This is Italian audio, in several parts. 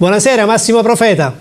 Buonasera Massimo Profeta.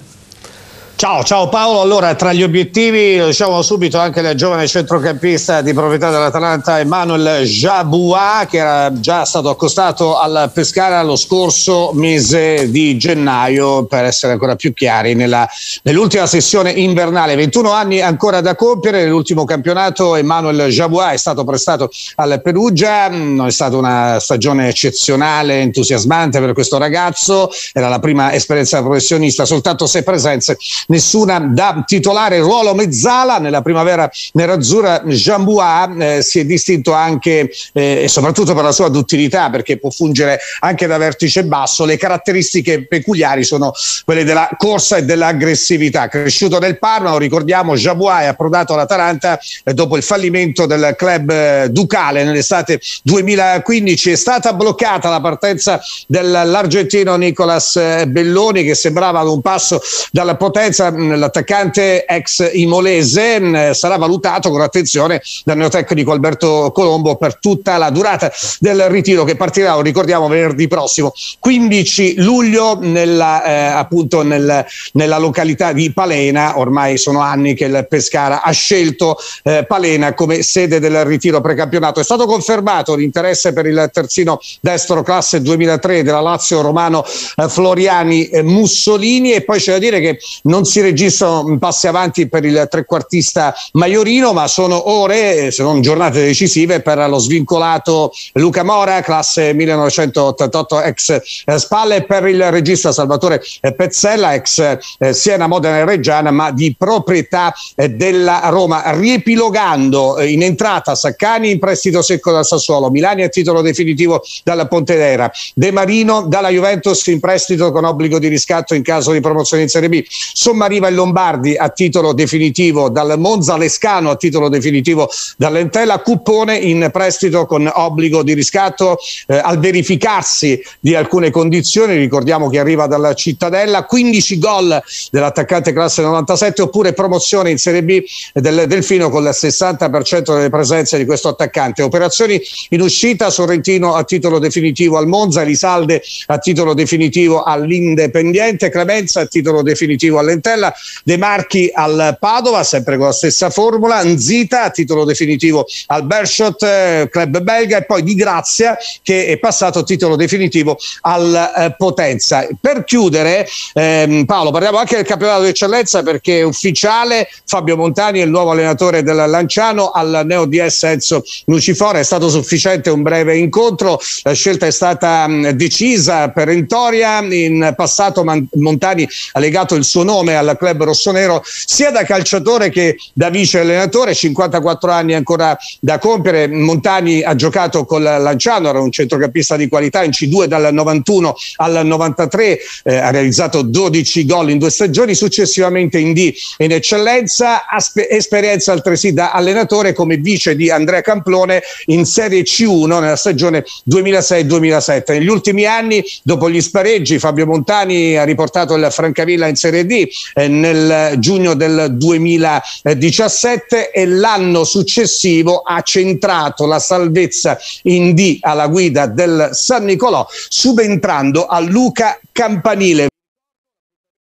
Ciao, ciao Paolo. Allora, tra gli obiettivi, lo diciamo subito, anche del giovane centrocampista di proprietà dell'Atalanta, Emmanuel Jabua, che era già stato accostato al Pescara lo scorso mese di gennaio, per essere ancora più chiari, nella, nell'ultima sessione invernale. 21 anni ancora da compiere, nell'ultimo campionato Emmanuel Jabua è stato prestato al Perugia, mm, è stata una stagione eccezionale, entusiasmante per questo ragazzo, era la prima esperienza da professionista, soltanto sei presenze nessuna da titolare ruolo mezzala nella primavera nerazzurra Jamboua eh, si è distinto anche eh, e soprattutto per la sua duttilità perché può fungere anche da vertice basso le caratteristiche peculiari sono quelle della corsa e dell'aggressività cresciuto nel Parma lo ricordiamo Jamboua è approdato alla Taranta eh, dopo il fallimento del club eh, Ducale nell'estate 2015 è stata bloccata la partenza dell'argentino Nicolas eh, Belloni che sembrava ad un passo dalla potenza presenza l'attaccante ex imolese mm, sarà valutato con attenzione dal neotecnico Alberto Colombo per tutta la durata del ritiro che partirà, lo ricordiamo, venerdì prossimo 15 luglio nella, eh, appunto nel, nella località di Palena. Ormai sono anni che il Pescara ha scelto eh, Palena come sede del ritiro precampionato. È stato confermato l'interesse per il terzino destro classe 2003 della Lazio Romano eh, Floriani eh, Mussolini e poi c'è da dire che non si registrano passi avanti per il trequartista Maiorino, ma sono ore, se non giornate decisive, per lo svincolato Luca Mora, classe 1988 ex eh, Spalle, per il regista Salvatore eh, Pezzella, ex eh, Siena, Modena e Reggiana, ma di proprietà della Roma. Riepilogando in entrata Saccani in prestito secco dal Sassuolo, Milani a titolo definitivo dalla Pontedera, De Marino dalla Juventus in prestito con obbligo di riscatto in caso di promozione in Serie B. Somma Roma arriva in Lombardi a titolo definitivo, dal Monza Lescano a titolo definitivo dall'Entella, Cuppone in prestito con obbligo di riscatto eh, al verificarsi di alcune condizioni, ricordiamo che arriva dalla Cittadella, 15 gol dell'attaccante classe 97 oppure promozione in Serie B del Delfino con il 60% delle presenze di questo attaccante. Operazioni in uscita, Sorrentino a titolo definitivo al Monza, Risalde a titolo definitivo all'Independiente, Clemenza a titolo definitivo all'Entella cartella De Marchi al Padova, sempre con la stessa formula, Nzita a titolo definitivo al Bershot eh, Club belga e poi Di Grazia che è passato a titolo definitivo al eh, Potenza. Per chiudere ehm, Paolo parliamo anche del campionato di eccellenza, perché è ufficiale Fabio Montani è il nuovo allenatore del Lanciano al Neo DS Enzo Lucifora è stato sufficiente un breve incontro, la scelta è stata mh, decisa perentoria, in passato Man- Montani ha legato il suo nome nome al club rossonero sia da calciatore che da vice allenatore, 54 anni ancora da compiere. Montani ha giocato con Lanciano, era un centrocampista di qualità in C2 dal 91 al 93, eh, ha realizzato 12 gol in due stagioni, successivamente in D in eccellenza, aspe- esperienza altresì da allenatore come vice di Andrea Camplone in Serie C1 nella stagione 2006-2007. Negli ultimi anni, dopo gli spareggi, Fabio Montani ha riportato il Francavilla in Serie D, eh, nel giugno del 2017 e l'anno successivo ha centrato la salvezza in D alla guida del San Nicolò subentrando a Luca Campanile